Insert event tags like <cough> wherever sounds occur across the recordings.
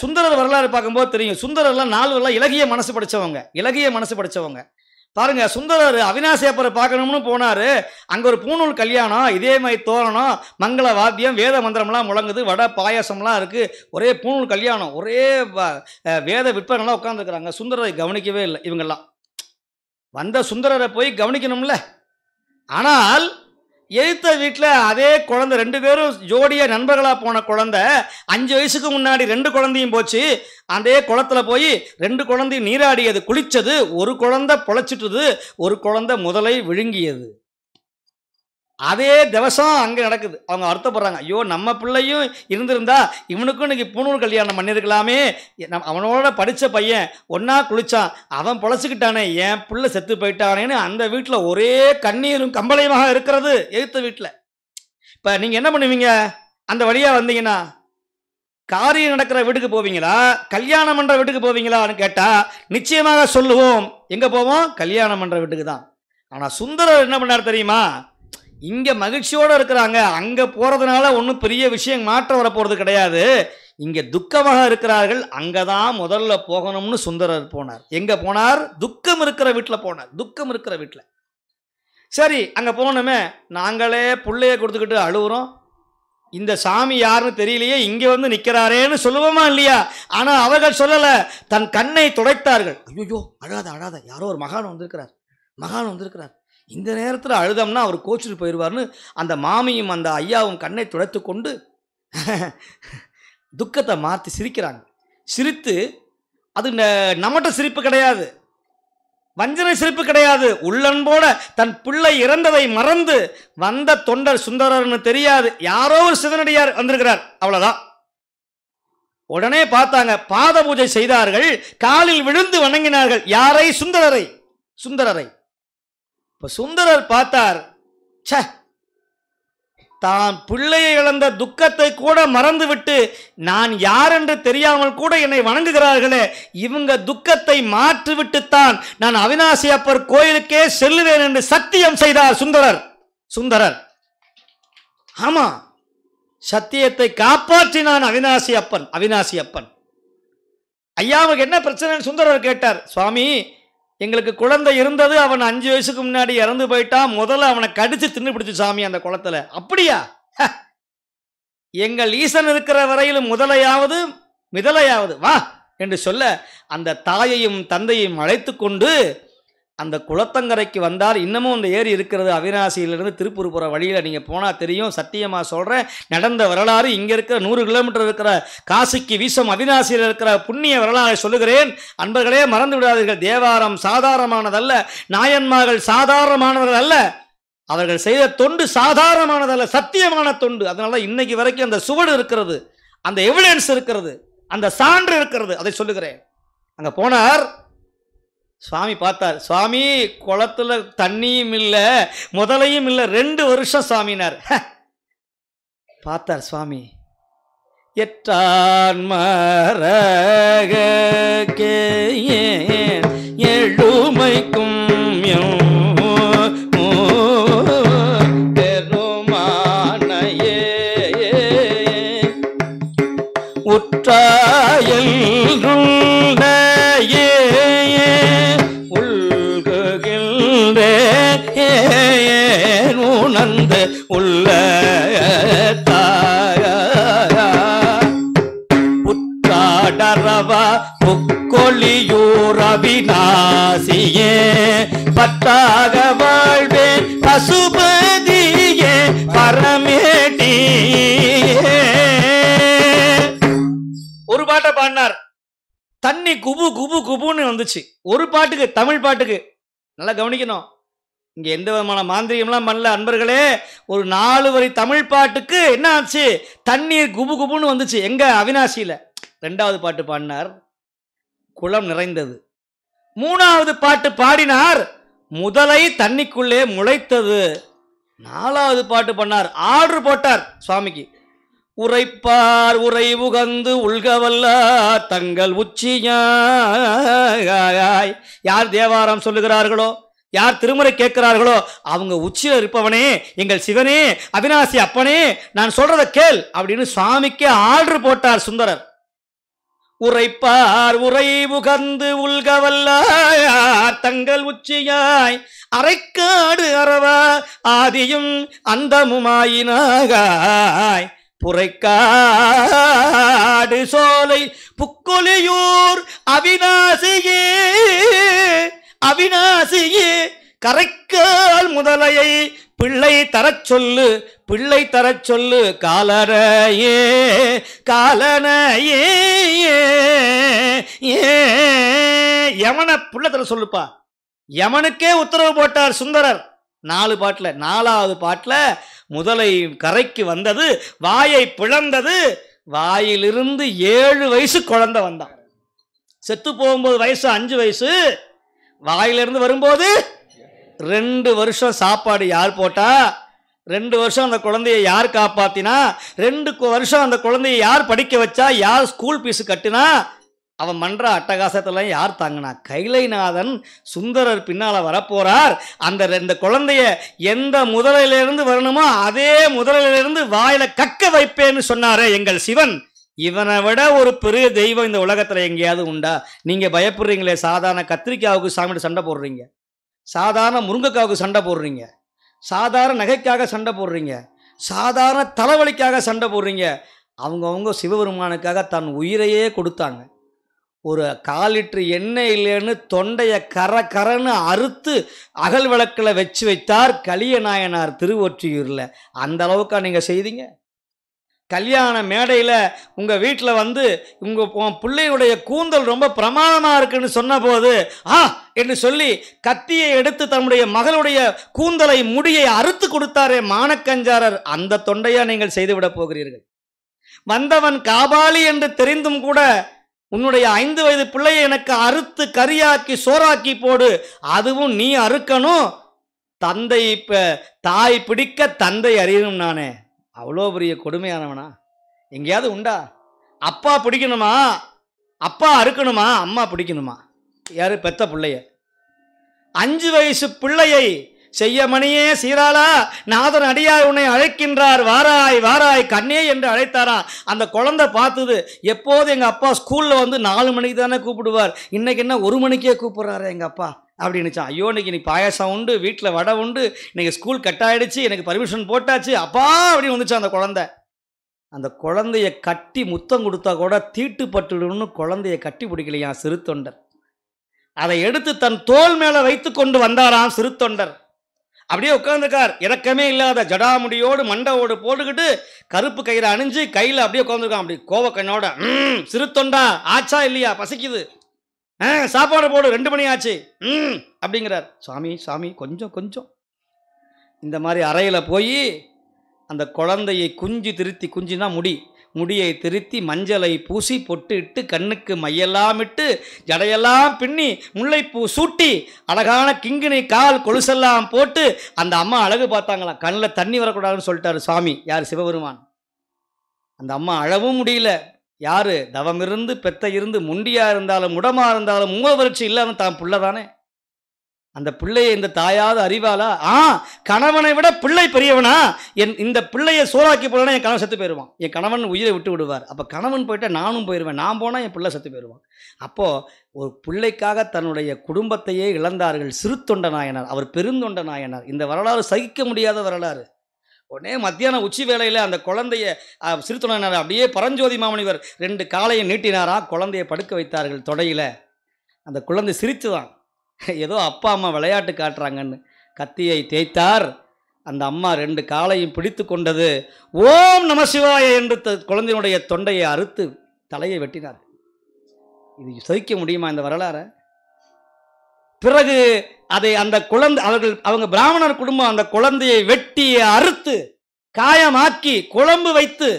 சுந்தரர் வரலாறு பார்க்கும்போது தெரியும் சுந்தரர்லாம் நாலுலாம் இலகிய மனசு படித்தவங்க இலகிய மனசு படித்தவங்க பாருங்க சுந்தரர் அவினாசி அப்பரை பார்க்கணும்னு போனார் அங்கே ஒரு பூணூல் கல்யாணம் இதே மாதிரி தோரணம் மங்கள வாத்தியம் வேத மந்திரம்லாம் முழங்குது வடை பாயசம்லாம் இருக்குது ஒரே பூணூல் கல்யாணம் ஒரே வேத விற்பனைலாம் உட்காந்துருக்குறாங்க சுந்தரரை கவனிக்கவே இல்லை இவங்கெல்லாம் வந்த சுந்தரரை போய் கவனிக்கணும்ல ஆனால் எதிர்த்த வீட்டில் அதே குழந்தை ரெண்டு பேரும் ஜோடியாக நண்பர்களாக போன குழந்த அஞ்சு வயசுக்கு முன்னாடி ரெண்டு குழந்தையும் போச்சு அதே குளத்தில் போய் ரெண்டு குழந்தையும் நீராடியது குளித்தது ஒரு குழந்தை பொழைச்சிட்டுது ஒரு குழந்தை முதலை விழுங்கியது அதே திவசம் அங்கே நடக்குது அவங்க வருத்தப்படுறாங்க ஐயோ நம்ம பிள்ளையும் இருந்திருந்தா இவனுக்கும் இன்னைக்கு பூணூர் கல்யாணம் பண்ணியிருக்கலாமே நம் அவனோட படித்த பையன் ஒன்றா குளித்தான் அவன் பொழைச்சிக்கிட்டானே என் பிள்ளை செத்து போயிட்டானேன்னு அந்த வீட்டில் ஒரே கண்ணீரும் கம்பளையுமாக இருக்கிறது எழுத்த வீட்டில் இப்போ நீங்கள் என்ன பண்ணுவீங்க அந்த வழியாக வந்தீங்கன்னா காரியம் நடக்கிற வீட்டுக்கு போவீங்களா கல்யாணம் பண்ணுற வீட்டுக்கு போவீங்களான்னு கேட்டால் நிச்சயமாக சொல்லுவோம் எங்கே போவோம் கல்யாணம் பண்ணுற வீட்டுக்கு தான் ஆனால் சுந்தரர் என்ன பண்ணார் தெரியுமா இங்கே மகிழ்ச்சியோடு இருக்கிறாங்க அங்கே போகிறதுனால ஒன்றும் பெரிய விஷயம் மாற்றம் வரப்போகிறது கிடையாது இங்கே துக்கமாக இருக்கிறார்கள் அங்கே தான் முதல்ல போகணும்னு சுந்தரர் போனார் எங்கே போனார் துக்கம் இருக்கிற வீட்டில் போனார் துக்கம் இருக்கிற வீட்டில் சரி அங்கே போகணுமே நாங்களே பிள்ளைய கொடுத்துக்கிட்டு அழுகுறோம் இந்த சாமி யாருன்னு தெரியலையே இங்கே வந்து நிற்கிறாரேன்னு சொல்லுவோமா இல்லையா ஆனால் அவர்கள் சொல்லலை தன் கண்ணை துடைத்தார்கள் ஐயோ அழாத அழாத யாரோ ஒரு மகான் வந்திருக்கிறார் மகான் வந்திருக்கிறார் இந்த நேரத்தில் அழுதம்னா அவர் கோச்சிட்டு போயிடுவார்னு அந்த மாமியும் அந்த ஐயாவும் கண்ணை துடைத்து கொண்டு <laughs> துக்கத்தை மாற்றி சிரிக்கிறாங்க சிரித்து அது நம்மட்ட சிரிப்பு கிடையாது வஞ்சனை சிரிப்பு கிடையாது உள்ளன்போட தன் பிள்ளை இறந்ததை மறந்து வந்த தொண்டர் சுந்தரர்னு தெரியாது யாரோ ஒரு சிவனடியார் வந்திருக்கிறார் அவ்வளோதான் உடனே பார்த்தாங்க பாத பூஜை செய்தார்கள் காலில் விழுந்து வணங்கினார்கள் யாரை சுந்தரரை சுந்தரரை இப்ப சுந்தரர் பார்த்தார் தான் பிள்ளையை இழந்த துக்கத்தை கூட மறந்துவிட்டு நான் யார் என்று தெரியாமல் கூட என்னை வணங்குகிறார்களே இவங்க துக்கத்தை மாற்றிவிட்டுத்தான் நான் அவினாசி அப்பர் கோயிலுக்கே செல்லுவேன் என்று சத்தியம் செய்தார் சுந்தரர் சுந்தரர் ஆமா சத்தியத்தை காப்பாற்றினான் அவினாசி அப்பன் அவினாசி அப்பன் ஐயாவுக்கு என்ன பிரச்சனைன்னு சுந்தரர் கேட்டார் சுவாமி எங்களுக்கு குழந்தை இருந்தது அவன் அஞ்சு வயசுக்கு முன்னாடி இறந்து போயிட்டான் முதல்ல அவனை கடிச்சு தின்னு பிடிச்சு சாமி அந்த குளத்துல அப்படியா எங்கள் ஈசன் இருக்கிற வரையிலும் முதலையாவது மிதலையாவது வா என்று சொல்ல அந்த தாயையும் தந்தையும் அழைத்து கொண்டு அந்த குளத்தங்கரைக்கு வந்தால் இன்னமும் அந்த ஏரி இருக்கிறது அவிநாசியிலிருந்து திருப்பூர் போகிற வழியில் நீங்கள் போனால் தெரியும் சத்தியமாக சொல்கிறேன் நடந்த வரலாறு இங்கே இருக்கிற நூறு கிலோமீட்டர் இருக்கிற காசிக்கு வீசம் அவிநாசியில் இருக்கிற புண்ணிய வரலாறை சொல்லுகிறேன் அன்பர்களே மறந்து விடாதீர்கள் தேவாரம் சாதாரணமானதல்ல நாயன்மார்கள் சாதாரணமானவர்கள் அல்ல அவர்கள் செய்த தொண்டு சாதாரணமானதல்ல சத்தியமான தொண்டு அதனால இன்னைக்கு வரைக்கும் அந்த சுவடு இருக்கிறது அந்த எவிடன்ஸ் இருக்கிறது அந்த சான்று இருக்கிறது அதை சொல்லுகிறேன் அங்கே போனார் சுவாமி பார்த்தார் சுவாமி குளத்தில் தண்ணியும் இல்லை முதலையும் இல்லை ரெண்டு வருஷம் சுவாமினார் பார்த்தார் சுவாமி எட்டான் மரகே எழுமைக்கும் பத்தாக வாழ்வேன் பசுபதியே பரமேடி ஒரு பாட்டை பாடினார் தண்ணி குபு குபு குபுன்னு வந்துச்சு ஒரு பாட்டுக்கு தமிழ் பாட்டுக்கு நல்லா கவனிக்கணும் இங்க எந்த விதமான மாந்திரிகம்லாம் பண்ணல அன்பர்களே ஒரு நாலு வரி தமிழ் பாட்டுக்கு என்ன ஆச்சு தண்ணீர் குபு குபுன்னு வந்துச்சு எங்க அவினாசியில ரெண்டாவது பாட்டு பாடினார் குளம் நிறைந்தது மூணாவது பாட்டு பாடினார் முதலை தண்ணிக்குள்ளே முளைத்தது நாலாவது பாட்டு பண்ணார் ஆர்டர் போட்டார் சுவாமிக்கு உரைப்பார் உரை உகந்து உள்கவல்லார் தங்கள் உச்சியாய் யார் தேவாரம் சொல்லுகிறார்களோ யார் திருமுறை கேட்கிறார்களோ அவங்க உச்சியில் இருப்பவனே எங்கள் சிவனே அவினாசி அப்பனே நான் சொல்றத கேள் அப்படின்னு சுவாமிக்கே ஆர்டர் போட்டார் சுந்தரர் உரைப்பார் உரை உகந்து உள்கவல்லார் தங்கள் உச்சியாய் அரைக்காடு அறவா ஆதியும் அந்தமுமாயினாகாய் புரைக்காடு சோலை புக்கொலியூர் அவிநாசியே அவிநாசியே கரைக்கால் முதலையை பிள்ளை தரச் சொல்லு பிள்ளை தரச் சொல்லு காலரையே காலனையே யமனை பிள்ளை தர சொல்லுப்பா யமனுக்கே உத்தரவு போட்டார் சுந்தரர் நாலு பாட்டில் நாலாவது பாட்டில் முதலை கரைக்கு வந்தது வாயை பிளந்தது வாயிலிருந்து ஏழு வயசு குழந்தை வந்தான் செத்து போகும்போது வயசு அஞ்சு வயசு வாயிலிருந்து வரும்போது ரெண்டு வருஷம் சாப்பாடு யார் போட்டா ரெண்டு வருஷம் அந்த குழந்தைய யார் காப்பாத்தினா ரெண்டு வருஷம் அந்த குழந்தைய யார் படிக்க வச்சா யார் ஸ்கூல் ஃபீஸ் கட்டினா அவன் மன்ற அட்டகாசத்தெல்லாம் யார் தாங்கினா கைலைநாதன் சுந்தரர் பின்னால் வரப்போறார் அந்த இந்த குழந்தைய எந்த முதலையிலிருந்து வரணுமோ அதே முதலையிலிருந்து வாயில கக்க வைப்பேன்னு சொன்னாரே எங்கள் சிவன் இவனை விட ஒரு பெரிய தெய்வம் இந்த உலகத்தில் எங்கேயாவது உண்டா நீங்கள் பயப்படுறீங்களே சாதாரண கத்திரிக்காவுக்கு சாமிட்டு சண்டை போடுறீங்க சாதாரண முருங்கைக்காவுக்கு சண்டை போடுறீங்க சாதாரண நகைக்காக சண்டை போடுறீங்க சாதாரண தலைவலிக்காக சண்டை போடுறீங்க அவங்கவுங்க சிவபெருமானுக்காக தன் உயிரையே கொடுத்தாங்க ஒரு காலிற்று எண்ணெய் இல்லைன்னு தொண்டையை கர கரன்னு அறுத்து அகல் விளக்கில் வச்சு வைத்தார் கலியநாயனார் திருவொற்றியூரில் அந்த அளவுக்கா நீங்கள் செய்தீங்க கல்யாண மேடையில் உங்கள் வீட்டில் வந்து உங்கள் பிள்ளையுடைய கூந்தல் ரொம்ப பிரமாதமாக இருக்குன்னு சொன்னபோது ஆ என்று சொல்லி கத்தியை எடுத்து தன்னுடைய மகளுடைய கூந்தலை முடியை அறுத்து கொடுத்தாரே மானக்கஞ்சாரர் அந்த தொண்டையாக நீங்கள் செய்துவிடப் போகிறீர்கள் வந்தவன் காபாலி என்று தெரிந்தும் கூட உன்னுடைய ஐந்து வயது பிள்ளையை எனக்கு அறுத்து கரியாக்கி சோறாக்கி போடு அதுவும் நீ அறுக்கணும் தந்தை இப்போ தாய் பிடிக்க தந்தை அறியணும் நானே அவ்வளோ பெரிய கொடுமையானவனா எங்கேயாவது உண்டா அப்பா பிடிக்கணுமா அப்பா அறுக்கணுமா அம்மா பிடிக்கணுமா யார் பெத்த பிள்ளைய அஞ்சு வயசு பிள்ளையை செய்ய மணியே சீராளா நாதன் அடியார் உன்னை அழைக்கின்றார் வாராய் வாராய் கண்ணே என்று அழைத்தாரா அந்த குழந்தை பார்த்தது எப்போது எங்கள் அப்பா ஸ்கூலில் வந்து நாலு மணிக்கு தானே கூப்பிடுவார் இன்றைக்கி என்ன ஒரு மணிக்கே கூப்பிட்றாரு எங்கள் அப்பா அப்படின்னுச்சான் ஐயோ இன்னைக்கு இன்னைக்கு பாயாசம் உண்டு வீட்டில் வடை உண்டு இன்னைக்கு ஸ்கூல் கட் ஆகிடுச்சு எனக்கு பர்மிஷன் போட்டாச்சு அப்பா அப்படின்னு வந்துச்சான் அந்த குழந்தை அந்த குழந்தைய கட்டி முத்தம் கொடுத்தா கூட தீட்டுப்பட்டுடும்னு குழந்தைய கட்டி பிடிக்கலையா தொண்டர் அதை எடுத்து தன் தோல் மேலே வைத்து கொண்டு வந்தாராம் சிறுத்தொண்டர் அப்படியே உட்காந்துருக்கார் இறக்கமே இல்லாத ஜடாமுடியோடு மண்டவோடு போட்டுக்கிட்டு கருப்பு கயிறு அணிஞ்சு கையில் அப்படியே உட்காந்துருக்கான் அப்படி கோவக்கண்ணோட சிறு தொண்டா ஆச்சா இல்லையா பசிக்குது சாப்பாடு போடு ரெண்டு மணி ஆச்சு ம் அப்படிங்கிறார் சாமி சாமி கொஞ்சம் கொஞ்சம் இந்த மாதிரி அறையில் போய் அந்த குழந்தையை குஞ்சு திருத்தி குஞ்சுனா முடி முடியை திருத்தி மஞ்சளை பூசி பொட்டு இட்டு கண்ணுக்கு மையெல்லாம் இட்டு ஜடையெல்லாம் பின்னி முல்லைப்பூ சூட்டி அழகான கிங்கினி கால் கொலுசெல்லாம் போட்டு அந்த அம்மா அழகு பார்த்தாங்களாம் கண்ணில் தண்ணி வரக்கூடாதுன்னு சொல்லிட்டாரு சுவாமி யார் சிவபெருமான் அந்த அம்மா அழவும் முடியல யார் தவமிருந்து பெத்த இருந்து முண்டியாக இருந்தாலும் முடமாக இருந்தாலும் மூல வறட்சி இல்லாமல் தான் பிள்ளை தானே அந்த பிள்ளையை இந்த தாயாவது அறிவாளா ஆ கணவனை விட பிள்ளை பெரியவனா என் இந்த பிள்ளையை சோறாக்கி போனா என் கணவன் செத்து போயிடுவான் என் கணவன் உயிரை விட்டு விடுவார் அப்போ கணவன் போயிட்டால் நானும் போயிடுவேன் நான் போனால் என் பிள்ளை செத்து போயிடுவான் அப்போது ஒரு பிள்ளைக்காக தன்னுடைய குடும்பத்தையே இழந்தார்கள் சிறு தொண்ட நாயனார் அவர் பெருந்தொண்ட நாயனார் இந்த வரலாறு சகிக்க முடியாத வரலாறு உடனே மத்தியானம் உச்சி வேலையில் அந்த குழந்தைய சிறுத்துணர் அப்படியே பரஞ்சோதி மாமனிவர் ரெண்டு காலையை நீட்டினாரா குழந்தையை படுக்க வைத்தார்கள் தொடையில் அந்த குழந்தை சிரித்து தான் ஏதோ அப்பா அம்மா விளையாட்டு காட்டுறாங்கன்னு கத்தியை தேய்த்தார் அந்த அம்மா ரெண்டு காலையும் பிடித்து கொண்டது ஓம் நம சிவாய என்று குழந்தையினுடைய தொண்டையை அறுத்து தலையை வெட்டினார் இது சதிக்க முடியுமா இந்த வரலாறை பிறகு அதை அந்த குழந்தை அவர்கள் அவங்க பிராமணர் குடும்பம் அந்த குழந்தையை வெட்டி அறுத்து காயமாக்கி குழம்பு வைத்து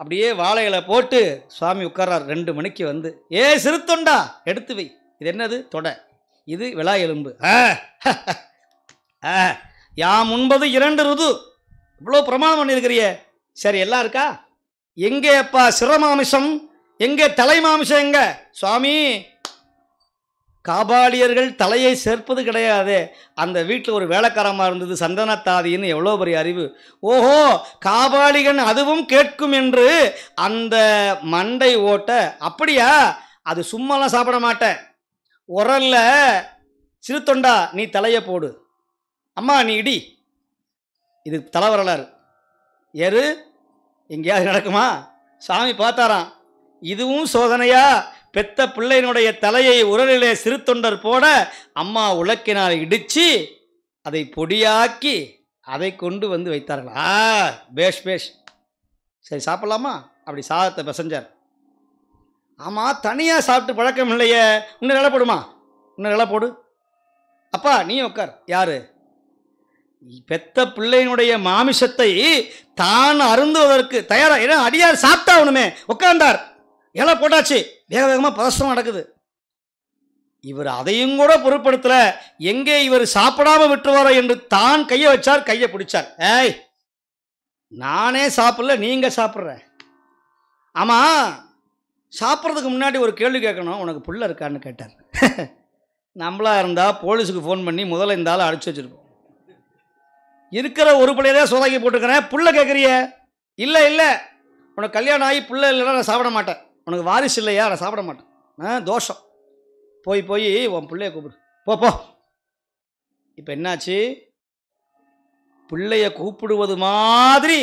அப்படியே வாழைகளை போட்டு சுவாமி உட்கார்றார் ரெண்டு மணிக்கு வந்து ஏ சிறுத்தொண்டா எடுத்து வை இது என்னது தொடை இது விழா எலும்பு <laughs> யாம் உண்பது இரண்டு ருது இவ்வளோ பிரமாணம் பண்ணியிருக்கிறிய சரி எல்லாம் இருக்கா எங்கே அப்பா சிரமாமிசம் எங்கே தலை மாமிசம் சுவாமி காபாலியர்கள் தலையை சேர்ப்பது கிடையாது அந்த வீட்டில் ஒரு வேலைக்காரமாக இருந்தது சந்தனத்தாதின்னு எவ்வளோ பெரிய அறிவு ஓஹோ காபாலிகன் அதுவும் கேட்கும் என்று அந்த மண்டை ஓட்ட அப்படியா அது சும்மாலாம் சாப்பிட மாட்டேன் உரல்ல சிறு தொண்டா நீ தலையை போடு அம்மா நீ இடி இது தலைவரலாறு எரு எங்கேயாவது நடக்குமா சாமி பார்த்தாராம் இதுவும் சோதனையா பெத்த பிள்ளையினுடைய தலையை உரலிலே சிறு தொண்டர் போட அம்மா உலக்கினால் இடித்து அதை பொடியாக்கி அதை கொண்டு வந்து வைத்தார்களா பேஷ் பேஷ் சரி சாப்பிட்லாமா அப்படி சாதத்தை பெசஞ்சார் ஆமாம் தனியாக சாப்பிட்டு பழக்கம் இல்லையே இன்னும் நில போடுமா இன்னும் நில போடு அப்பா நீ உட்கார் யார் பெத்த பிள்ளையினுடைய மாமிசத்தை தான் அருந்துவதற்கு தயாராக ஏன்னா அடியார் சாப்பிட்டா ஒன்றுமே உட்காந்தார் இலை போட்டாச்சு வேக வேகமாக பதஸ்தம் நடக்குது இவர் அதையும் கூட பொருட்படுத்தலை எங்கே இவர் சாப்பிடாம விட்டுவாரோ என்று தான் கையை வச்சார் கையை பிடிச்சார் ஏய் நானே சாப்பிடல நீங்கள் சாப்பிட்ற ஆமாம் சாப்பிட்றதுக்கு முன்னாடி ஒரு கேள்வி கேட்கணும் உனக்கு புள்ள இருக்கான்னு கேட்டார் நம்மளாக இருந்தால் போலீஸுக்கு ஃபோன் பண்ணி முதல்ல இந்த ஆள் அடிச்சு வச்சுருக்கோம் இருக்கிற ஒரு பிள்ளையதே சோதாக்கி போட்டுக்கிறேன் புள்ள கேட்குறிய இல்லை இல்லை உனக்கு கல்யாணம் ஆகி புள்ள இல்லைன்னா நான் சாப்பிட மாட்டேன் உனக்கு வாரிசு இல்லையா நான் சாப்பிட மாட்டேன் ஆ தோஷம் போய் போய் உன் பிள்ளைய கூப்பிடு போ இப்போ என்னாச்சு பிள்ளைய கூப்பிடுவது மாதிரி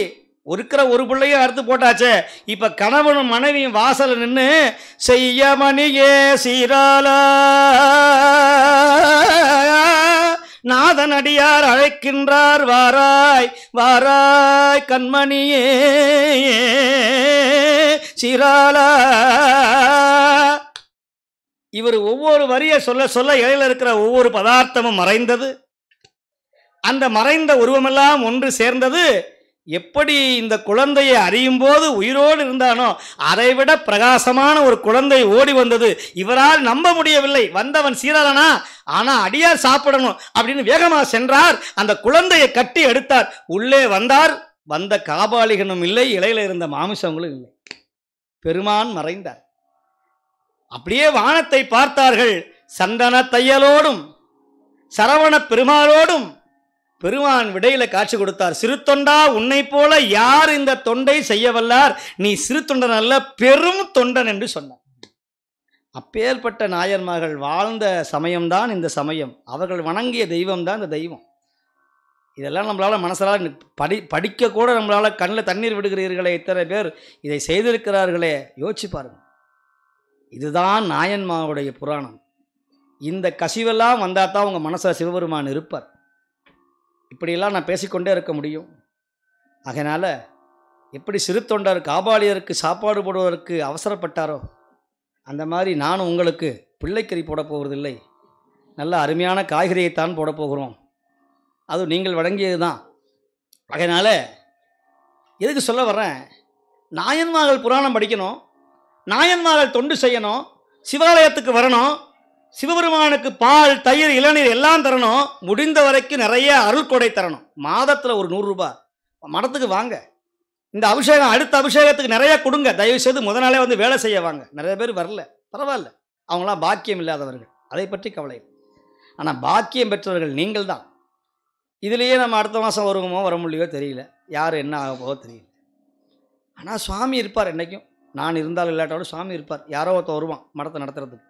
ஒருக்கிற ஒரு பிள்ளையும் அறுத்து போட்டாச்சே இப்போ கணவனும் மனைவியும் வாசல் நின்று செய்ய மணியே சீரால நாதன் அடியார் அழைக்கின்றார் வாராய் வாராய் கண்மணியே சிரால இவர் ஒவ்வொரு வரியை சொல்ல சொல்ல இடையில இருக்கிற ஒவ்வொரு பதார்த்தமும் மறைந்தது அந்த மறைந்த உருவமெல்லாம் ஒன்று சேர்ந்தது எப்படி இந்த குழந்தையை அறியும் போது உயிரோடு இருந்தானோ அதைவிட பிரகாசமான ஒரு குழந்தை ஓடி வந்தது இவரால் நம்ப முடியவில்லை வந்தவன் சீரலனா ஆனால் அடியார் சாப்பிடணும் அப்படின்னு வேகமாக சென்றார் அந்த குழந்தையை கட்டி எடுத்தார் உள்ளே வந்தார் வந்த காபாலிகனும் இல்லை இலையில இருந்த மாமிசங்களும் இல்லை பெருமான் மறைந்தார் அப்படியே வானத்தை பார்த்தார்கள் சந்தன தையலோடும் சரவண பெருமாளோடும் பெருமான் விடையில காட்சி கொடுத்தார் சிறு தொண்டா உன்னை போல யார் இந்த தொண்டை செய்யவல்லார் நீ சிறு தொண்டன் அல்ல பெரும் தொண்டன் என்று சொன்னார் அப்பேற்பட்ட நாயன்மார்கள் வாழ்ந்த சமயம்தான் இந்த சமயம் அவர்கள் வணங்கிய தெய்வம்தான் இந்த தெய்வம் இதெல்லாம் நம்மளால் மனசால் படி படிக்கக்கூட நம்மளால் கண்ணில் தண்ணீர் விடுகிறீர்களே இத்தனை பேர் இதை செய்திருக்கிறார்களே யோசிச்சு பாருங்கள் இதுதான் நாயன்மாவுடைய புராணம் இந்த கசிவெல்லாம் வந்தால் தான் உங்கள் மனசில் சிவபெருமான் இருப்பார் இப்படியெல்லாம் நான் பேசிக்கொண்டே இருக்க முடியும் அதனால் எப்படி சிறு தொண்டர் காபாலியருக்கு சாப்பாடு போடுவதற்கு அவசரப்பட்டாரோ அந்த மாதிரி நானும் உங்களுக்கு பிள்ளைக்கறி போடப்போவதில்லை நல்ல அருமையான காய்கறியைத்தான் போடப்போகிறோம் போகிறோம் அது நீங்கள் வழங்கியது தான் அதனால் எதுக்கு சொல்ல வர்றேன் நாயன்மார்கள் புராணம் படிக்கணும் நாயன்மார்கள் தொண்டு செய்யணும் சிவாலயத்துக்கு வரணும் சிவபெருமானுக்கு பால் தயிர் இளநீர் எல்லாம் தரணும் முடிந்த வரைக்கும் நிறைய அருள் கொடை தரணும் மாதத்தில் ஒரு நூறுரூபா மடத்துக்கு வாங்க இந்த அபிஷேகம் அடுத்த அபிஷேகத்துக்கு நிறைய கொடுங்க தயவு செய்து முத நாளே வந்து வேலை செய்ய வாங்க நிறைய பேர் வரல பரவாயில்ல அவங்களாம் பாக்கியம் இல்லாதவர்கள் அதை பற்றி கவலை ஆனால் பாக்கியம் பெற்றவர்கள் நீங்கள் தான் இதுலேயே நம்ம அடுத்த மாதம் வருவோமோ வர முடியோ தெரியல யார் என்ன ஆக போகோ தெரியல ஆனால் சுவாமி இருப்பார் என்றைக்கும் நான் இருந்தாலும் இல்லாட்டாலும் சுவாமி இருப்பார் யாரோ ஒருத்த வருவான் மடத்தை நடத்துறதுக்கு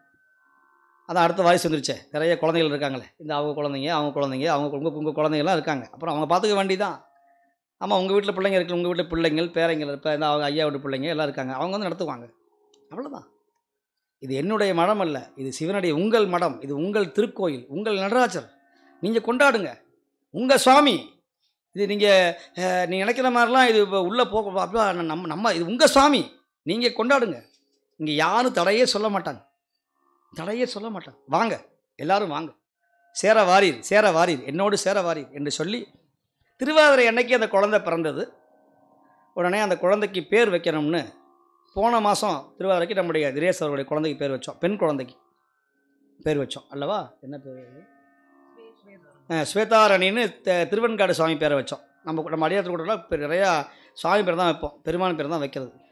அதான் அடுத்த வாய்ஸ் வந்துருச்சே நிறைய குழந்தைகள் இருக்காங்களே இந்த அவங்க குழந்தைங்க அவங்க குழந்தைங்க அவங்க உங்கள் உங்கள் குழந்தைங்களாம் இருக்காங்க அப்புறம் அவங்க பார்த்துக்க தான் ஆமாம் உங்கள் வீட்டில் பிள்ளைங்க இருக்குது உங்கள் வீட்டில் பிள்ளைங்கள் பேரங்கள் இருப்பா இந்த அவங்க ஐயா வீட்டு பிள்ளைங்க எல்லாம் இருக்காங்க அவங்க வந்து நடத்துவாங்க அவ்வளோதான் இது என்னுடைய மடம் அல்ல இது சிவனுடைய உங்கள் மடம் இது உங்கள் திருக்கோயில் உங்கள் நடராஜர் நீங்கள் கொண்டாடுங்க உங்கள் சுவாமி இது நீங்கள் நீங்கள் நினைக்கிற மாதிரிலாம் இது இப்போ உள்ளே போக நம்ம நம்ம இது உங்கள் சுவாமி நீங்கள் கொண்டாடுங்க இங்கே யாரும் தடையே சொல்ல மாட்டாங்க தடையே சொல்ல மாட்டாங்க வாங்க எல்லாரும் வாங்க சேர வாரீர் சேர வாரீர் என்னோடு சேர வாரீர் என்று சொல்லி திருவாதிரை அன்னைக்கு அந்த குழந்தை பிறந்தது உடனே அந்த குழந்தைக்கு பேர் வைக்கணும்னு போன மாதம் திருவாதிரைக்கு நம்முடைய திரேஸ் குழந்தைக்கு பேர் வச்சோம் பெண் குழந்தைக்கு பேர் வச்சோம் அல்லவா என்ன பேர் ஸ்வேதாரணின்னு திருவெண்காடு சுவாமி பேரை வச்சோம் நம்ம நம்ம அடியாரத்தில் கூட நிறையா சுவாமி பேர் தான் வைப்போம் பெருமான பேர் தான் வைக்கிறது